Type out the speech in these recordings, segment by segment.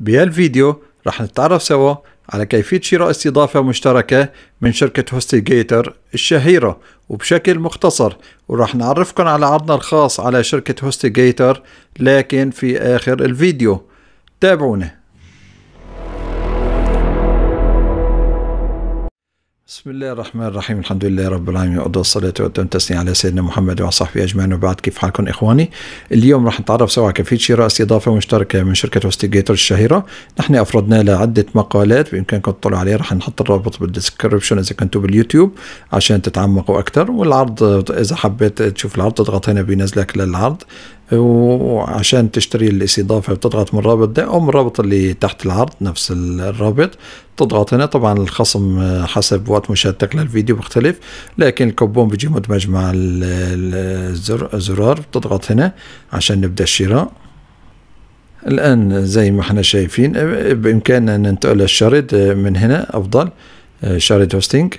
بهالفيديو رح نتعرف سوا على كيفية شراء استضافة مشتركة من شركة هوستيجيتر الشهيرة وبشكل مختصر ورح نعرفكم على عرضنا الخاص على شركة هوستيجيتر لكن في آخر الفيديو تابعونا بسم الله الرحمن الرحيم الحمد لله رب العالمين الصلاة والتم تسليم على سيدنا محمد وصحبه أجمعين وبعد كيف حالكم إخواني اليوم راح نتعرف سوا على كيفية شراء استضافة مشتركة من شركة وستيجيتر الشهيرة نحن أفردنا لها عدة مقالات بإمكانكم تطلعوا عليها راح نحط الرابط بالدسكربشن إذا كنتوا باليوتيوب عشان تتعمقوا أكثر والعرض إذا حبيت تشوف العرض تضغط هنا بينزلك للعرض وعشان تشتري الاستضافه بتضغط من الرابط ده او من الرابط اللي تحت العرض نفس الرابط تضغط هنا طبعا الخصم حسب وقت فقط مشتت للفيديو بيختلف لكن الكوبون بيجي مدمج مع الزرار بتضغط هنا عشان نبدأ الشراء الآن زي ما احنا شايفين بإمكاننا أن ننتقل للشريط من هنا أفضل آه، شريط هوستنج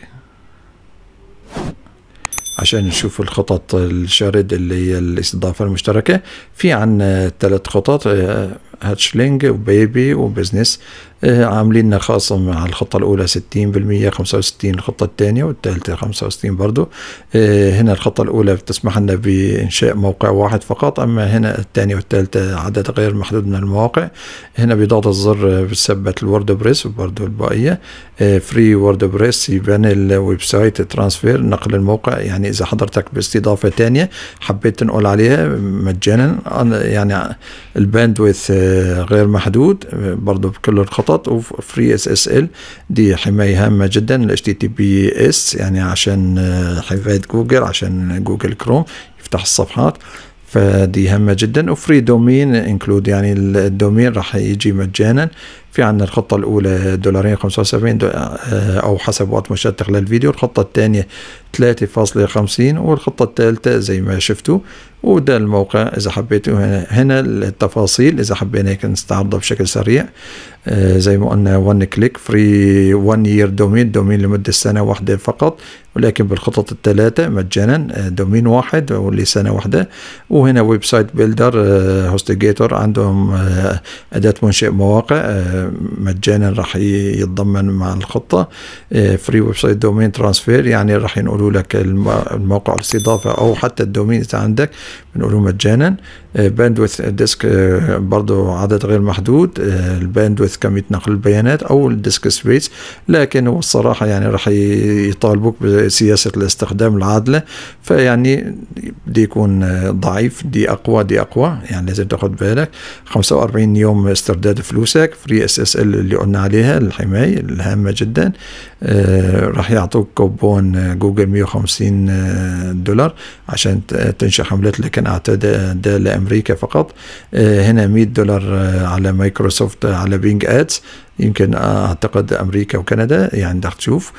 عشان نشوف الخطط الشريط اللي هي الاستضافة المشتركة في عنا ثلاث خطط آه، هاتشلينج وبيبي وبزنس آه، عاملين لنا خاصم على الخطة الأولى 60% 65 الخطة الثانية والثالثة 65 برضو آه، هنا الخطة الأولى بتسمح لنا بإنشاء موقع واحد فقط أما هنا الثانية والثالثة عدد غير محدود من المواقع هنا بضغط الزر بتثبت الوردبريس وبرضو الباقية فري آه، ووردبريس يبان الويب سايت ترانسفير نقل الموقع يعني إذا حضرتك باستضافة ثانية حبيت تنقل عليها مجانا يعني الباندويث غير محدود برضه بكل الخطط وفري اس اس ال دي حماية هامة جدا الاتش تي تي بي اس يعني عشان آه، حماية جوجل عشان جوجل كروم يفتح الصفحات فدي هامة جدا وفري دومين انكلود يعني الدومين راح يجي مجانا في عندنا الخطة الأولى دولارين 75 دو آه، أو حسب وقت مشاهدة خلال الفيديو الخطة الثانية 3.50 والخطة الثالثة زي ما شفتوا وده الموقع إذا حبيتوا هنا, هنا التفاصيل إذا حبينا هيك نستعرضها بشكل سريع آه، زي ما قلنا ون كليك فري ون يير دومين دومين لمدة سنة واحدة فقط ولكن بالخطط الثلاثة مجانا دومين آه، واحد ولسنة واحدة وهنا ويب سايت بيلدر هوستيجيتور عندهم أداة منشئ مواقع مجانا راح يتضمن مع الخطه فري ويب سايت دومين ترانسفير يعني راح ينقلوا لك الموقع الاستضافه او حتى الدومين اذا عندك بنقوله مجانا باندوث آه، ديسك آه، برضو عدد غير محدود آه، الباندوث كم يتنقل البيانات او الديسك سبيس لكن هو الصراحه يعني راح يطالبوك بسياسه الاستخدام العادله فيعني دي يكون ضعيف دي اقوى دي اقوى يعني لازم تاخد بالك 45 يوم استرداد فلوسك فري الاس اس ال اللي قلنا عليها الحمايه الهامه جدا آه، راح يعطوك كوبون آه، جوجل 150 آه، دولار عشان تنشئ حملات لكن اعتاد ده لامريكا فقط هنا 100 دولار على مايكروسوفت على بينج ادز يمكن اعتقد امريكا وكندا يعني راح تشوف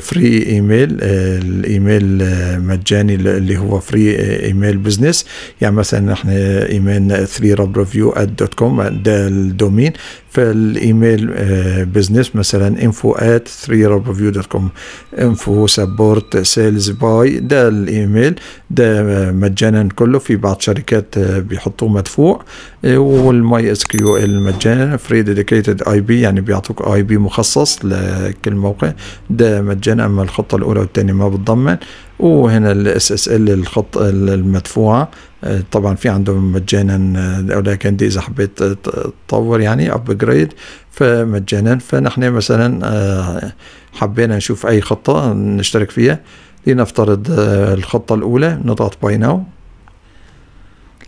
فري آه، ايميل آه، الايميل آه، مجاني اللي هو فري ايميل بزنس يعني مثلا احنا ايميلنا 3 رب ريفيو دوت كوم ده الدومين فالايميل بزنس مثلا انفو ات 3 رب ريفيو دوت كوم انفو سبورت سيلز باي ده الايميل ده مجانا كله في بعض شركات بيحطوه مدفوع والماي اس كيو ال مجانا فري ديديكيتد اي بي يعني بيعطوك اي بي مخصص لكل موقع ده مجانا اما الخطه الاولى والثانيه ما بتضمن وهنا الاس اس ال الخط المدفوعه آه، طبعا في عندهم مجانا آه، ولكن دي اذا حبيت تطور يعني ابجريد فمجانا فنحن مثلا آه، حبينا نشوف اي خطه نشترك فيها لنفترض الخطه الاولى نضغط باي ناو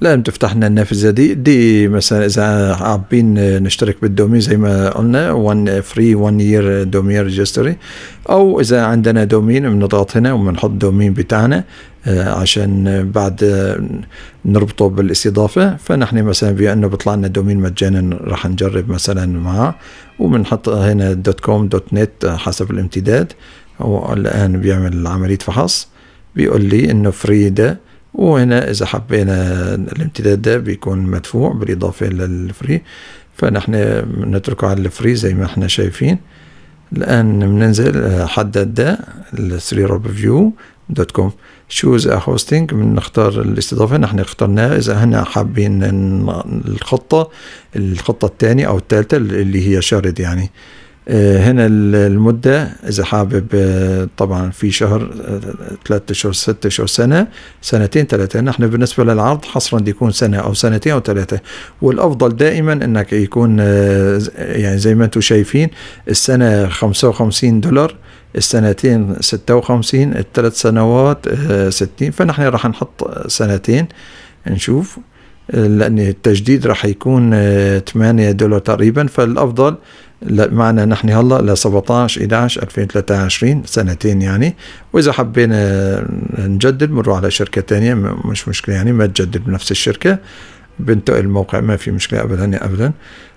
لازم تفتح لنا النافذه دي دي مثلا اذا حابين نشترك بالدومين زي ما قلنا 1 فري 1 يير دومين ريجستري او اذا عندنا دومين بنضغط هنا وبنحط دومين بتاعنا آه، عشان بعد نربطه بالاستضافه فنحن مثلا انه بيطلع لنا دومين مجانا راح نجرب مثلا معه وبنحط هنا دوت كوم دوت نت حسب الامتداد هو الان بيعمل عمليه فحص بيقول لي انه فري ده وهنا إذا حبينا الامتداد ده بيكون مدفوع بالإضافة إلى الفري فنحن نتركه على الفري زي ما احنا شايفين الآن بننزل آه، حدد ده الثري روب فيو دوت كوم شوز هوستنج بنختار الاستضافة نحن اخترناها إذا هنا حابين الخطة الخطة الثانية أو الثالثة اللي هي شارد يعني آه، هنا المدة إذا حابب آه، طبعا في شهر آه، ثلاثة أشهر ستة أشهر سنة سنتين ثلاثة نحن بالنسبة للعرض حصرا يكون سنة أو سنتين أو ثلاثة والأفضل دائما أنك يكون يعني زي ما أنتم شايفين السنة خمسة وخمسين دولار السنتين ستة وخمسين الثلاث سنوات ستين فنحن راح نحط سنتين نشوف لأن التجديد راح يكون ثمانية دولار تقريبا فالأفضل معنا نحن هلا ل 17 11 2023 سنتين يعني واذا حبينا نجدد بنروح على شركه ثانيه مش مشكله يعني ما تجدد بنفس الشركه بنتقل الموقع ما في مشكله ابدا يعني ابدا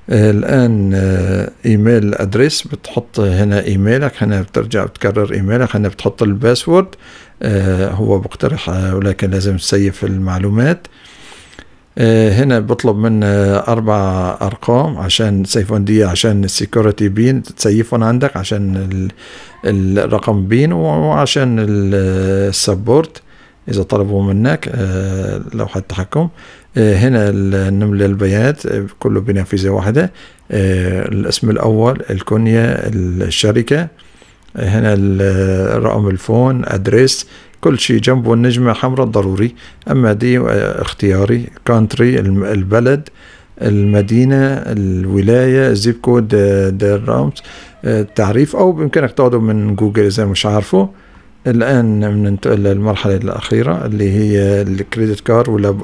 آه، الان آه، ايميل ادريس بتحط هنا ايميلك هنا بترجع بتكرر ايميلك هنا بتحط الباسورد آه، هو بقترح ولكن لازم تسيف المعلومات آه، هنا بطلب من آه، اربع ارقام عشان سيفون دي عشان السيكوريتي بين تسيفون عندك عشان الرقم بين وعشان السبورت آه، اذا طلبوا منك لوحة تحكم هنا نملى البيانات كله بنافذة واحدة الاسم الاول الكنية الشركة هنا رقم الفون ادريس كل شيء جنبه النجمة الحمراء ضروري أما دي آه، اختياري كانتري البلد المدينة الولاية الزيب كود رامز التعريف أو بإمكانك تاخده من جوجل إذا مش عارفه الان ننتقل للمرحله الاخيره اللي هي الكريدت كارد ولا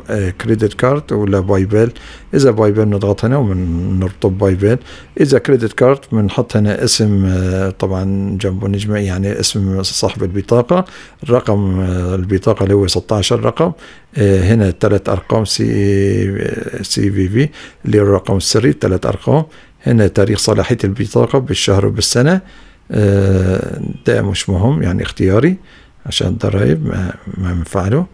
كريدت كارد آه، ولا باي بال اذا باي بال بنضغط هنا وبنربطه باي بال اذا كريدت كارد بنحط هنا اسم آه، طبعا جنبه نجمه يعني اسم صاحب البطاقه رقم آه، البطاقه اللي هو 16 رقم هنا ثلاث ارقام سي سي في في اللي هو الرقم السري ثلاث ارقام هنا تاريخ صلاحيه البطاقه بالشهر وبالسنه ده آه، مش مهم يعني اختياري عشان الضرايب ما, ما نفعله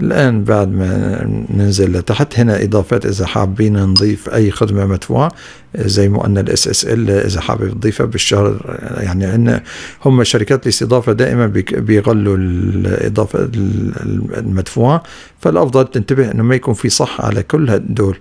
الآن بعد ما ننزل لتحت هنا إضافات إذا حابين نضيف أي خدمة مدفوعة زي قلنا الاس اس ال إذا حابب تضيفها بالشهر يعني عندنا هم شركات الاستضافة دائما بيغلوا الإضافة المدفوعة فالأفضل تنتبه إنه ما يكون في صح على كل هدول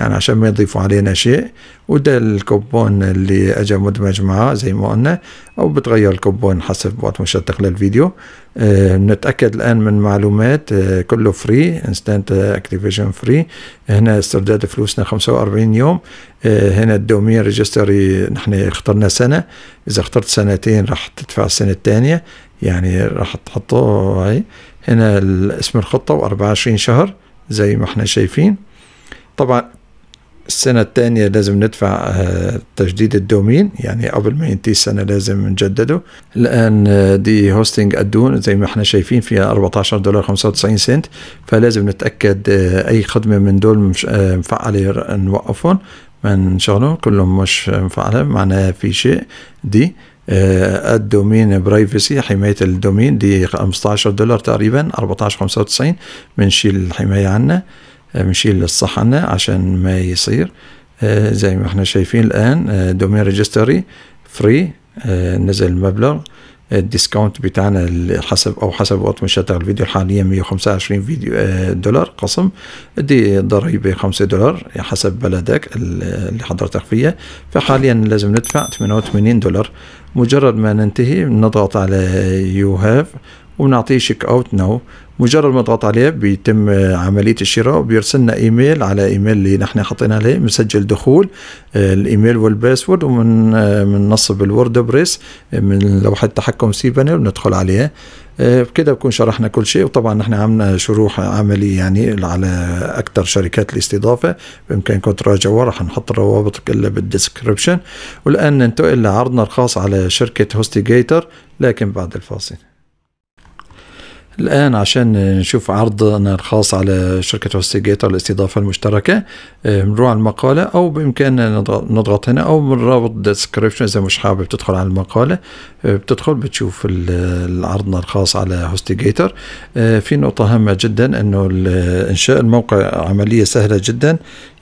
يعني عشان ما يضيفوا علينا شيء وده الكوبون اللي اجى مدمج معاه زي ما قلنا او بتغير الكوبون حسب وقت مشتق للفيديو أه نتاكد الان من معلومات أه كله فري انستانت اكتيفيشن فري هنا استرداد فلوسنا 45 يوم أه هنا الدومين ريجستري نحن اخترنا سنه اذا اخترت سنتين راح تدفع السنه الثانيه يعني راح تحطه هاي هنا اسم الخطه و24 شهر زي ما احنا شايفين طبعا السنة الثانية لازم ندفع آه، تجديد الدومين يعني قبل ما ينتهي السنة لازم نجدده لأن آه، دي هوستنج الدون زي ما احنا شايفين فيها 14 دولار 95 سنت فلازم نتأكد آه، أي خدمة من دول مش مفعلة نوقفهم ما نشغلهم كلهم مش مفعلة معناها في شيء دي الدومين برايفسي حماية الدومين دي 15 دولار تقريبا 95 بنشيل الحماية عنها بنشيل آه، الصحنة عشان ما يصير آه، زي ما احنا شايفين الآن دومين ريجستري فري نزل المبلغ الديسكاونت آه، بتاعنا حسب او حسب وقت مشاهده الفيديو حاليا 125 فيديو دولار قسم دي ضريبه 5 دولار حسب بلدك اللي حضرتك فيها فحاليا لازم ندفع 88 دولار مجرد ما ننتهي نضغط على يو هاف وبنعطيه شيك اوت نو مجرد ما نضغط عليه بيتم آه، عملية الشراء وبيرسلنا ايميل على ايميل اللي نحن حاطين عليه بنسجل دخول آه، الايميل والباسورد ومن آه، نصب الورد بريس من لوحة تحكم سي بانل وندخل عليه بكده بكون شرحنا كل شيء وطبعا نحن عملنا شروح عملي يعني على اكثر شركات الاستضافه بامكانكم تراجعوا راح نحط الروابط كلها بالديسكربشن والان ننتقل لعرضنا الخاص على شركه هوستيجيتر لكن بعد الفاصل الآن عشان نشوف عرضنا الخاص على شركة هوستيجيتر الاستضافة المشتركة بنروح آه، على المقالة أو بإمكاننا نضغط هنا أو من رابط الديسكربشن إذا مش حابب تدخل على المقالة آه، بتدخل بتشوف عرضنا الخاص على هوستيجيتر آه، في نقطة هامة جدا أنه إنشاء الموقع عملية سهلة جدا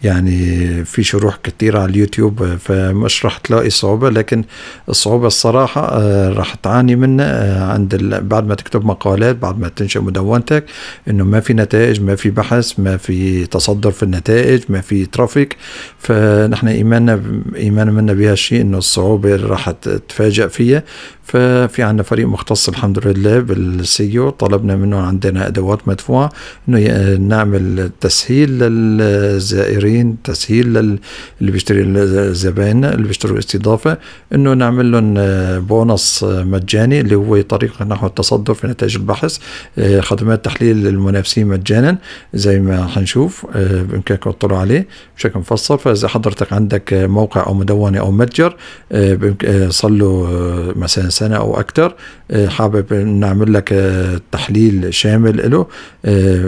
يعني في شروح كثيرة على اليوتيوب فمش راح تلاقي صعوبة لكن الصعوبة الصراحة آه، راح تعاني منها آه، عند بعد ما تكتب مقالات بعد ما تنشئ مدونتك انه ما في نتائج ما في بحث ما في تصدر في النتائج ما في ترافيك فنحن ايماننا ايماننا منا بها الشيء انه الصعوبة راح تتفاجئ فيها ففي عندنا فريق مختص الحمد لله بالسيو طلبنا منه عندنا ادوات مدفوعة انه نعمل تسهيل للزائرين المستثمرين تسهيل لل... اللي بيشتري الزباين اللي بيشتروا استضافه انه نعمل لهم آه، بونص آه، مجاني اللي هو طريق نحو التصدر في نتائج البحث آه، خدمات تحليل المنافسين مجانا زي ما حنشوف بامكانكم تطلعوا عليه بشكل مفصل فاذا حضرتك عندك موقع او مدونه او متجر صار له مثلا سنه او اكثر حابب نعمل لك تحليل شامل له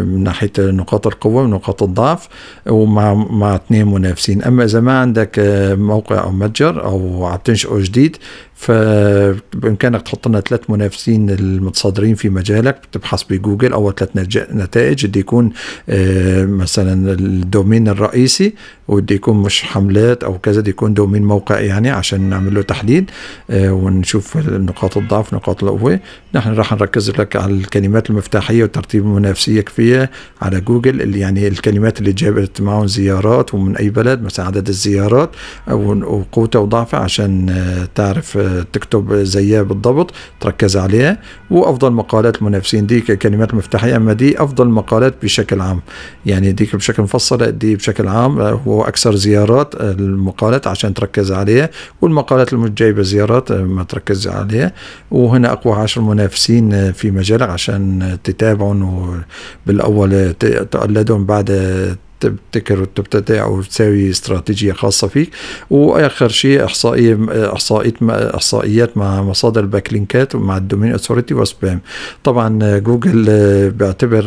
من ناحيه نقاط القوه ونقاط الضعف ومع مع اثنين منافسين اما اذا ما عندك آه، موقع او متجر او عم تنشئه جديد فبامكانك تحط لنا ثلاث منافسين المتصدرين في مجالك بتبحث بجوجل اول ثلاث نتائج اللي يكون آه، مثلا الدومين الرئيسي ودي يكون مش حملات او كذا دي يكون دومين موقع يعني عشان نعمل له تحديد آه، ونشوف نقاط الضعف نقاط القوه نحن راح نركز لك على الكلمات المفتاحيه وترتيب المنافسيه فيها على جوجل اللي يعني الكلمات اللي جابت معهم زيارات ومن اي بلد مثلا عدد الزيارات او قوته وضعفه عشان آه، تعرف تكتب زيها بالضبط تركز عليها وافضل مقالات المنافسين دي كلمات مفتاحيه اما دي افضل مقالات بشكل عام يعني ديك بشكل مفصل دي بشكل عام هو اكثر زيارات آه، المقالات عشان تركز عليها والمقالات اللي جايبه زيارات آه، ما تركز عليها وهنا اقوى عشر منافسين آه، في مجالك عشان تتابعهم بالاول تقلدهم بعد تبتكر وتبتدع وتساوي استراتيجيه خاصه فيك واخر شيء احصائيه احصائيات احصائيات مع مصادر الباك لينكات ومع الدومين اثوريتي وسبام طبعا جوجل بيعتبر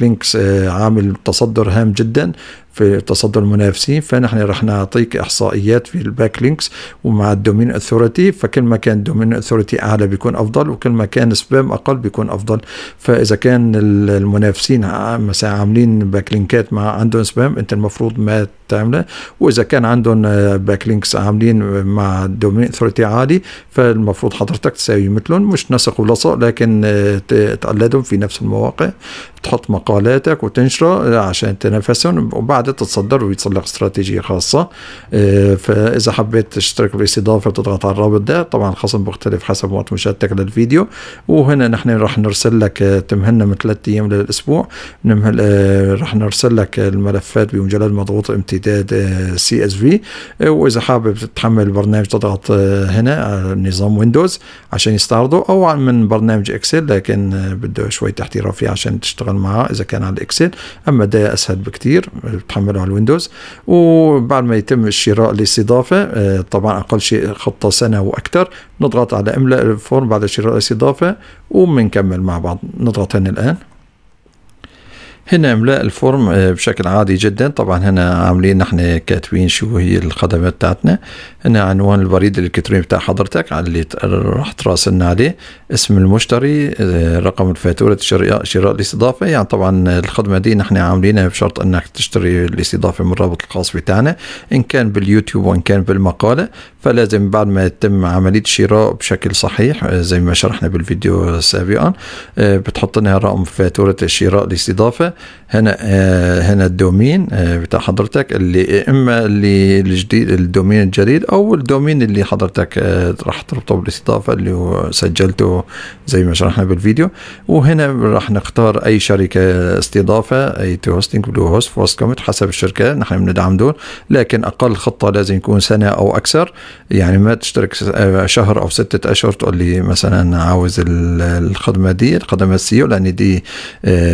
لينكس آه، عامل تصدر هام جدا في تصدر المنافسين فنحن رح نعطيك احصائيات في الباك لينكس ومع الدومين اثورتي فكل ما كان الدومين اثورتي اعلى بيكون افضل وكل ما كان سبام اقل بيكون افضل فاذا كان المنافسين مثلا عاملين باك لينكات مع عندهم سبام انت المفروض ما تعمله واذا كان عندهم باك آه، لينكس عاملين مع دومين اثوريتي عالي فالمفروض حضرتك تساوي مثلهم مش نسق ولصق لكن آه، تقلدهم في نفس المواقع تحط مقالاتك وتنشره آه، عشان تنافسهم وبعدها تتصدر ويتصل لك استراتيجيه خاصه فاذا حبيت تشترك بالاستضافه بتضغط على الرابط ده طبعا الخصم مختلف حسب وقت مشاهدتك للفيديو وهنا نحن راح نرسل لك تمهلنا من ثلاث ايام للاسبوع رح نرسل لك الملفات بمجرد ما تضغط امتداد سي اس في واذا حابب تتحمل البرنامج تضغط آه، هنا على نظام ويندوز عشان يستعرضه او من برنامج اكسل لكن آه، بده شويه احتراف فيه عشان تشتغل معه اذا كان على الاكسل اما ده اسهل بكتير بتحمله آه، على الويندوز وبعد ما يتم الشراء الاستضافه طبعا اقل شيء خطه سنه واكثر نضغط على املاء الفورم بعد شراء الاستضافه وبنكمل مع بعض نضغط هنا الان هنا املاء الفورم آه، بشكل عادي جدا طبعا هنا عاملين نحن كاتبين شو هي الخدمات بتاعتنا هنا عنوان البريد الالكتروني بتاع حضرتك على اللي راح تراسلنا عليه اسم المشتري آه، رقم الفاتوره شراء شراء الاستضافه يعني طبعا الخدمه دي نحن عاملينها بشرط انك تشتري الاستضافه من الرابط الخاص بتاعنا ان كان باليوتيوب وان كان بالمقاله فلازم بعد ما يتم عمليه الشراء بشكل صحيح آه، زي ما شرحنا بالفيديو سابقا بتحط لنا رقم فاتوره الشراء الاستضافه هنا آه، هنا الدومين آه، بتاع حضرتك اللي اما اللي الجديد الدومين الجديد او الدومين اللي حضرتك آه، راح تربطه بالاستضافه اللي سجلته زي ما شرحنا بالفيديو وهنا راح نختار اي شركه استضافه اي تو هوستنج بلو هوست فوست كوميت حسب الشركه نحن بندعم دول لكن اقل خطه لازم يكون سنه او اكثر يعني ما تشترك شهر او ستة اشهر تقول لي مثلا عاوز الخدمه دي الخدمه السيو لان دي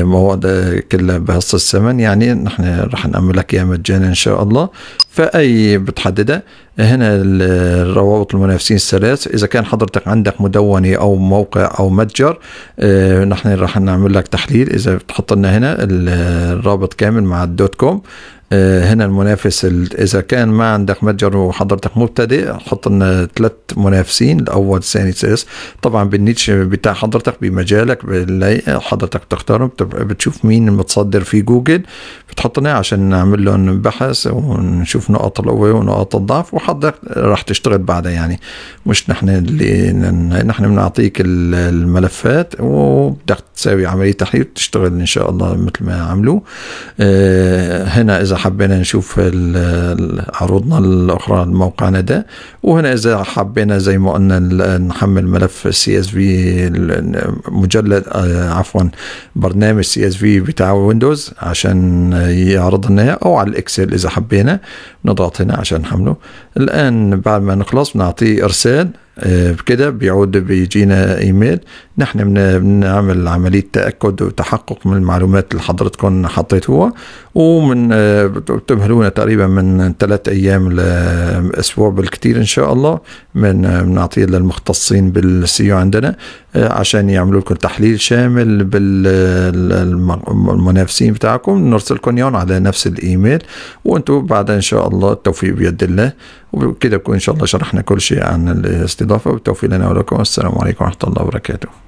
مواد كلها بهص الثمن يعني نحن رح نأمن لك اياها مجانا ان شاء الله فاي بتحددها هنا الروابط المنافسين الثلاث اذا كان حضرتك عندك مدونه او موقع او متجر آه، نحن رح نعمل لك تحليل اذا بتحط لنا هنا الرابط كامل مع الدوت كوم آه، هنا المنافس اذا كان ما عندك متجر وحضرتك مبتدئ حط لنا ثلاث منافسين الاول الثاني الثالث طبعا بالنيتش بتاع حضرتك بمجالك حضرتك بتختارهم بتشوف مين المتصدر في جوجل بتحط لنا عشان نعمل لهم بحث ونشوف نقط القوه ونقط الضعف وحضرتك راح تشتغل بعدها يعني مش نحن اللي نحن بنعطيك الملفات وبدك تساوي عمليه تحليل تشتغل ان شاء الله مثل ما عملوا آه، هنا اذا حبينا نشوف عروضنا الاخرى موقعنا ده وهنا اذا حبينا زي ما قلنا نحمل ملف سي اس في مجلد آه، عفوا برنامج سي اس في بتاع ويندوز عشان يعرض لنا او على الاكسل اذا حبينا نضغط هنا عشان نحمله الان بعد ما نخلص بنعطيه ارسال كده بيعود بيجينا ايميل نحن بنعمل عمليه تاكد وتحقق من المعلومات اللي حضرتكم حطيتوها ومن بتمهلونا تقريبا من ثلاث ايام لاسبوع بالكثير ان شاء الله من بنعطيه للمختصين بالسيو عندنا آه، عشان يعملوا لكم تحليل شامل بالمنافسين بتاعكم نرسلكم يون على نفس الايميل وانتم بعد ان شاء الله التوفيق بيد الله وكده ان شاء الله شرحنا كل شيء عن الاستضافه والتوفيق لنا ولكم والسلام عليكم ورحمه الله وبركاته